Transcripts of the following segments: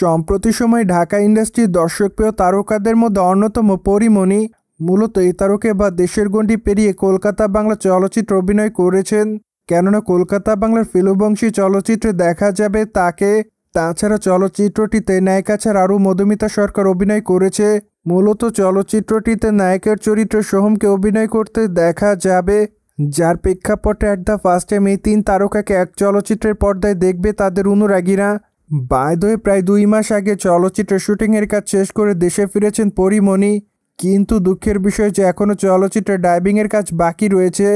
সম্প্রতি সময়ে ঢাকা ইন্ডাস্ট্রির দর্শকপ্রিয় তারকাদের মধ্যে অন্যতম পরিমণি মূলত এই তারকা বা দেশের গণ্ডি পেরিয়ে কলকাতা বাংলা চলচ্চিত্র অভিনয় করেছেন কেননা কলকাতা বাংলার ফিলুবংশী চলচ্চিত্রে দেখা যাবে তাকে তাছাড়া চলচ্চিত্রটিতে নায়িকা ছাড়া আরও মধুমিতা সরকার অভিনয় করেছে মূলত চলচ্চিত্রটিতে নায়কের চরিত্রে সোহমকে অভিনয় করতে দেখা যাবে যার প্রেক্ষাপটে অ্যাট দ্য ফার্স্ট টাইম এই তিন তারকাকে এক চলচ্চিত্রের পর্দায় দেখবে তাদের অনুরাগীরা বায়দয়ে প্রায় দুই মাস আগে চলচ্চিত্র শুটিংয়ের কাজ শেষ করে দেশে ফিরেছেন পরিমণি কিন্তু দুঃখের বিষয় যে এখনও চলচ্চিত্র ডাইভিংয়ের কাজ বাকি রয়েছে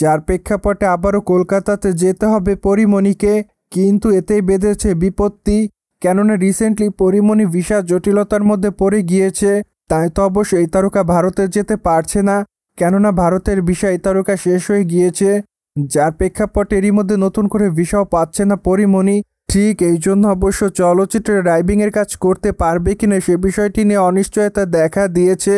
যার প্রেক্ষাপটে আবারও কলকাতাতে যেতে হবে পরিমণিকে কিন্তু এতেই বেঁধেছে বিপত্তি কেননা রিসেন্টলি পরিমণি ভিসা জটিলতার মধ্যে পড়ে গিয়েছে তাই তো অবশ্য এই তারকা ভারতে যেতে পারছে না কেননা ভারতের ভিসা এই তারকা শেষ হয়ে গিয়েছে যার প্রেক্ষাপটে এরই মধ্যে নতুন করে ভিসাও পাচ্ছে না পরিমণি ঠিক এই জন্য অবশ্য চলচ্চিত্রে ড্রাইভিংয়ের কাজ করতে পারবে কিনা সে বিষয়টি নিয়ে অনিশ্চয়তা দেখা দিয়েছে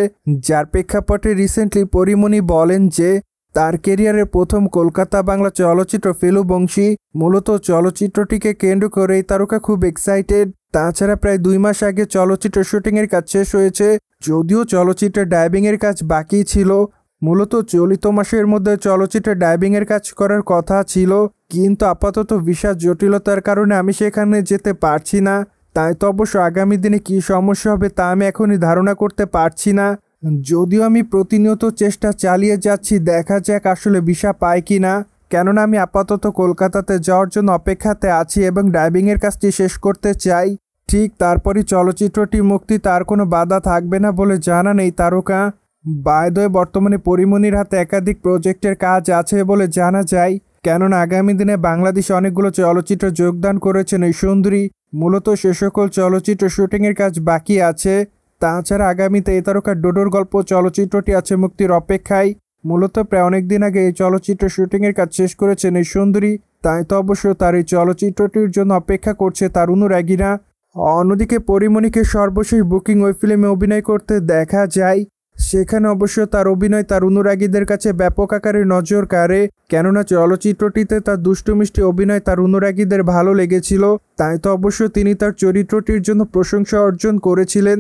যার প্রেক্ষাপটে রিসেন্টলি পরিমণি বলেন যে তার কেরিয়ারের প্রথম কলকাতা বাংলা চলচ্চিত্র ফেলু বংশী মূলত চলচ্চিত্রটিকে কেন্দ্র করে এই তারকা খুব এক্সাইটেড তাছাড়া প্রায় দুই মাস আগে চলচ্চিত্র শুটিংয়ের কাজ শেষ হয়েছে যদিও চলচ্চিত্রে ডাইভিংয়ের কাজ বাকি ছিল মূলত চলিত মাসের মধ্যে চলচ্চিত্রে ডাইভিংয়ের কাজ করার কথা ছিল কিন্তু আপাতত বিশাল জটিলতার কারণে আমি সেখানে যেতে পারছি না তাই তো অবশ্য আগামী দিনে কী সমস্যা হবে তা আমি এখনই ধারণা করতে পারছি না যদিও আমি প্রতিনিয়ত চেষ্টা চালিয়ে যাচ্ছি দেখা যাক আসলে ভিসা পাই কি না কেননা আমি আপাতত কলকাতাতে যাওয়ার জন্য অপেক্ষাতে আছি এবং ড্রাইভিংয়ের কাজটি শেষ করতে চাই ঠিক তারপরই চলচ্চিত্রটি মুক্তি তার কোনো বাধা থাকবে না বলে জানা নেই তারকা বায়দয় বর্তমানে পরিমণির হাতে একাধিক প্রজেক্টের কাজ আছে বলে জানা যায় কেননা আগামী দিনে বাংলাদেশে অনেকগুলো চলচ্চিত্র যোগদান করেছেন এই সুন্দরী মূলত সে সকল চলচ্চিত্র শুটিংয়ের কাজ বাকি আছে তাছাড়া আগামীতে এ তারকা ডোডোর গল্প চলচ্চিত্রটি আছে মুক্তির অপেক্ষায় মূলত প্রায় অনেক দিন আগে এই চলচ্চিত্র শুটিংয়ের কাজ শেষ করেছেন এই সুন্দরী তাই তো অবশ্য তার এই চলচ্চিত্রটির জন্য অপেক্ষা করছে তার অনুরাগীরা অন্যদিকে পরিমণিকে সর্বশেষ বুকিং ওই ফিল্মে অভিনয় করতে দেখা যায় সেখানে অবশ্য তার অভিনয় তার অনুরাগীদের কাছে ব্যাপক আকারে নজর কাড়ে কেননা চলচ্চিত্রটিতে তার দুষ্টমিষ্টি অভিনয় তার অনুরাগীদের ভালো লেগেছিল তাই তো অবশ্য তিনি তার চরিত্রটির জন্য প্রশংসা অর্জন করেছিলেন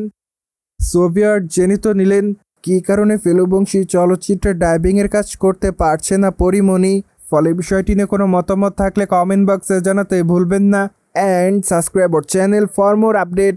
সোভিয়ার জেনিত নিলেন কী কারণে ফেলুবংশী চলচ্চিত্রে ডাইভিংয়ের কাজ করতে পারছে না পরিমণি ফলে বিষয়টি নিয়ে কোনো মতামত থাকলে কমেন্ট বক্সে জানাতে ভুলবেন না and subscribe channel for more update